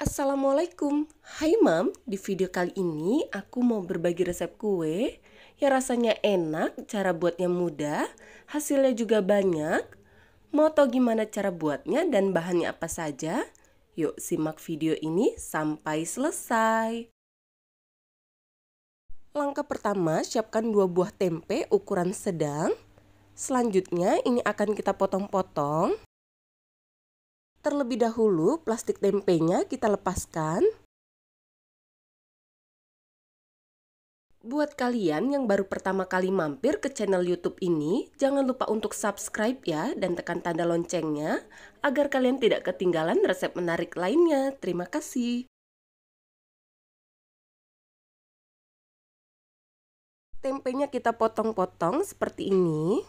Assalamualaikum, hai mam. Di video kali ini aku mau berbagi resep kue yang rasanya enak, cara buatnya mudah, hasilnya juga banyak. Mau tau gimana cara buatnya dan bahannya apa saja? Yuk simak video ini sampai selesai. Langkah pertama, siapkan dua buah tempe ukuran sedang. Selanjutnya ini akan kita potong-potong. Terlebih dahulu plastik tempenya kita lepaskan. Buat kalian yang baru pertama kali mampir ke channel YouTube ini, jangan lupa untuk subscribe ya dan tekan tanda loncengnya agar kalian tidak ketinggalan resep menarik lainnya. Terima kasih. Tempenya kita potong-potong seperti ini.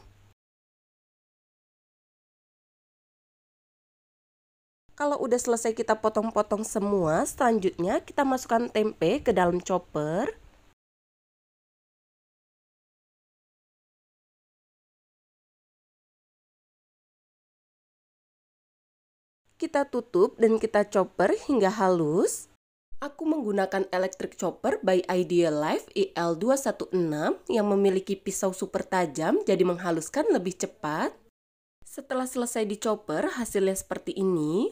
Kalau udah selesai kita potong-potong semua, selanjutnya kita masukkan tempe ke dalam chopper. Kita tutup dan kita chopper hingga halus. Aku menggunakan electric chopper by Ideal Life EL216 yang memiliki pisau super tajam jadi menghaluskan lebih cepat. Setelah selesai dicoper hasilnya seperti ini.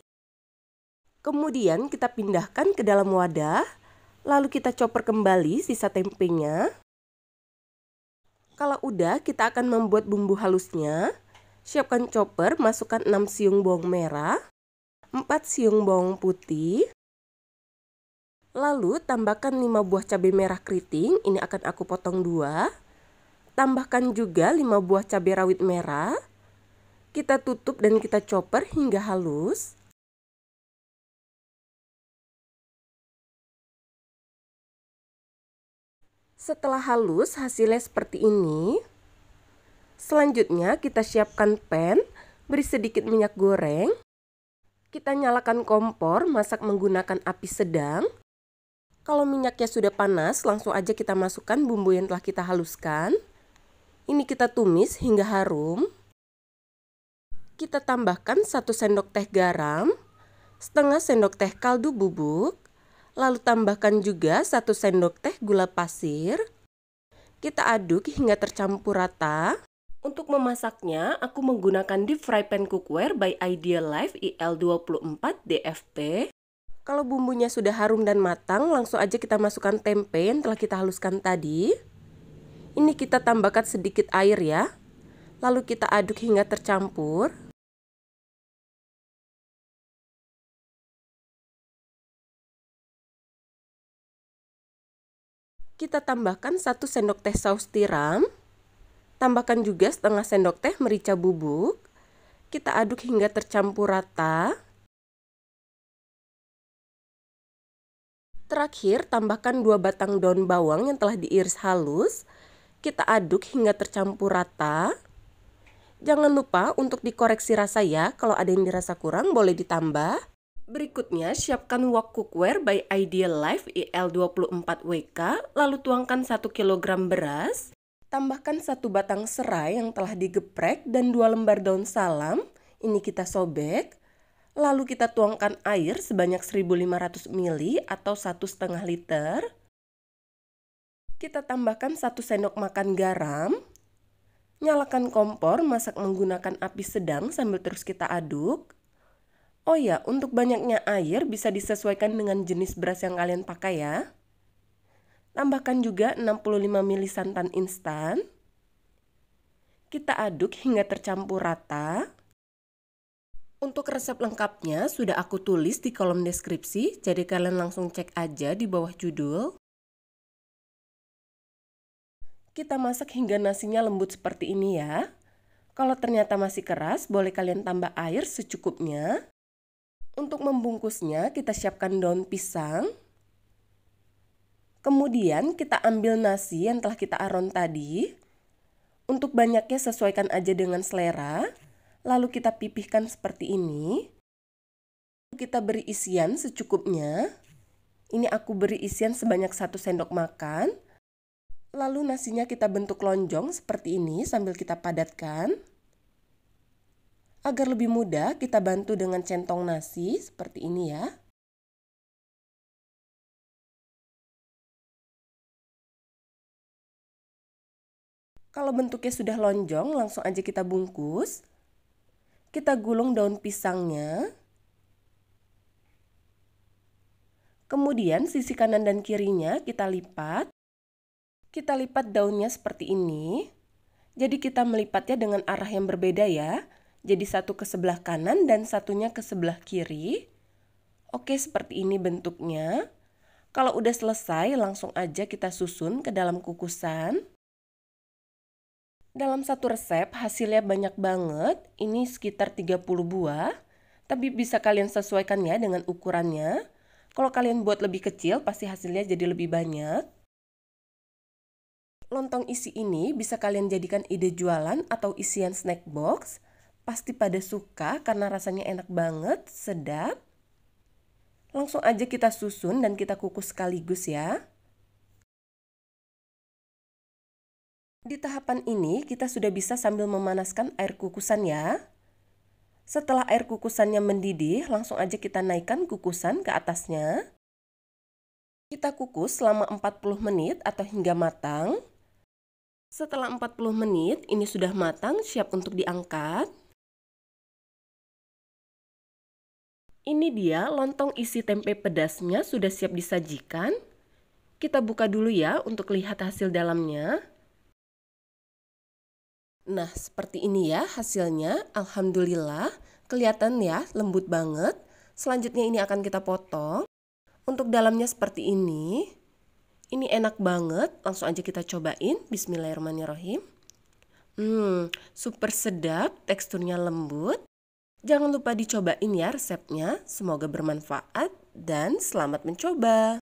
Kemudian kita pindahkan ke dalam wadah, lalu kita chopper kembali sisa tempenya. Kalau udah, kita akan membuat bumbu halusnya. Siapkan chopper, masukkan 6 siung bawang merah, 4 siung bawang putih, lalu tambahkan 5 buah cabai merah keriting, ini akan aku potong 2. Tambahkan juga 5 buah cabai rawit merah. Kita tutup dan kita chopper hingga halus. Setelah halus hasilnya seperti ini. Selanjutnya kita siapkan pan, beri sedikit minyak goreng. Kita nyalakan kompor, masak menggunakan api sedang. Kalau minyaknya sudah panas, langsung aja kita masukkan bumbu yang telah kita haluskan. Ini kita tumis hingga harum. Kita tambahkan 1 sendok teh garam, setengah sendok teh kaldu bubuk, Lalu tambahkan juga 1 sendok teh gula pasir. Kita aduk hingga tercampur rata. Untuk memasaknya, aku menggunakan deep fry pan cookware by Ideal Life IL24 DFP. Kalau bumbunya sudah harum dan matang, langsung aja kita masukkan tempe yang telah kita haluskan tadi. Ini kita tambahkan sedikit air ya. Lalu kita aduk hingga tercampur. kita tambahkan 1 sendok teh saus tiram. Tambahkan juga setengah sendok teh merica bubuk. Kita aduk hingga tercampur rata. Terakhir, tambahkan 2 batang daun bawang yang telah diiris halus. Kita aduk hingga tercampur rata. Jangan lupa untuk dikoreksi rasa ya, kalau ada yang dirasa kurang boleh ditambah. Berikutnya, siapkan wok cookware by Ideal Life IL24WK, lalu tuangkan 1 kg beras, tambahkan 1 batang serai yang telah digeprek dan 2 lembar daun salam, ini kita sobek, lalu kita tuangkan air sebanyak 1500 ml atau 1,5 liter. Kita tambahkan 1 sendok makan garam, nyalakan kompor masak menggunakan api sedang sambil terus kita aduk, Oh ya, untuk banyaknya air bisa disesuaikan dengan jenis beras yang kalian pakai ya. Tambahkan juga 65 ml santan instan. Kita aduk hingga tercampur rata. Untuk resep lengkapnya sudah aku tulis di kolom deskripsi, jadi kalian langsung cek aja di bawah judul. Kita masak hingga nasinya lembut seperti ini ya. Kalau ternyata masih keras, boleh kalian tambah air secukupnya. Untuk membungkusnya, kita siapkan daun pisang. Kemudian kita ambil nasi yang telah kita aron tadi. Untuk banyaknya sesuaikan aja dengan selera. Lalu kita pipihkan seperti ini. Kita beri isian secukupnya. Ini aku beri isian sebanyak satu sendok makan. Lalu nasinya kita bentuk lonjong seperti ini sambil kita padatkan. Agar lebih mudah, kita bantu dengan centong nasi seperti ini ya. Kalau bentuknya sudah lonjong, langsung aja kita bungkus. Kita gulung daun pisangnya. Kemudian sisi kanan dan kirinya kita lipat. Kita lipat daunnya seperti ini. Jadi kita melipatnya dengan arah yang berbeda ya. Jadi satu ke sebelah kanan dan satunya ke sebelah kiri. Oke, seperti ini bentuknya. Kalau udah selesai, langsung aja kita susun ke dalam kukusan. Dalam satu resep, hasilnya banyak banget. Ini sekitar 30 buah. Tapi bisa kalian sesuaikan ya dengan ukurannya. Kalau kalian buat lebih kecil, pasti hasilnya jadi lebih banyak. Lontong isi ini bisa kalian jadikan ide jualan atau isian snack box – pasti pada suka karena rasanya enak banget, sedap. Langsung aja kita susun dan kita kukus sekaligus ya. Di tahapan ini kita sudah bisa sambil memanaskan air kukusan ya. Setelah air kukusannya mendidih, langsung aja kita naikkan kukusan ke atasnya. Kita kukus selama 40 menit atau hingga matang. Setelah 40 menit, ini sudah matang, siap untuk diangkat. Ini dia lontong isi tempe pedasnya sudah siap disajikan. Kita buka dulu ya untuk lihat hasil dalamnya. Nah, seperti ini ya hasilnya. Alhamdulillah, kelihatan ya lembut banget. Selanjutnya ini akan kita potong. Untuk dalamnya seperti ini. Ini enak banget, langsung aja kita cobain. Bismillahirrahmanirrahim. Hmm, super sedap, teksturnya lembut. Jangan lupa dicobain ya resepnya, semoga bermanfaat dan selamat mencoba.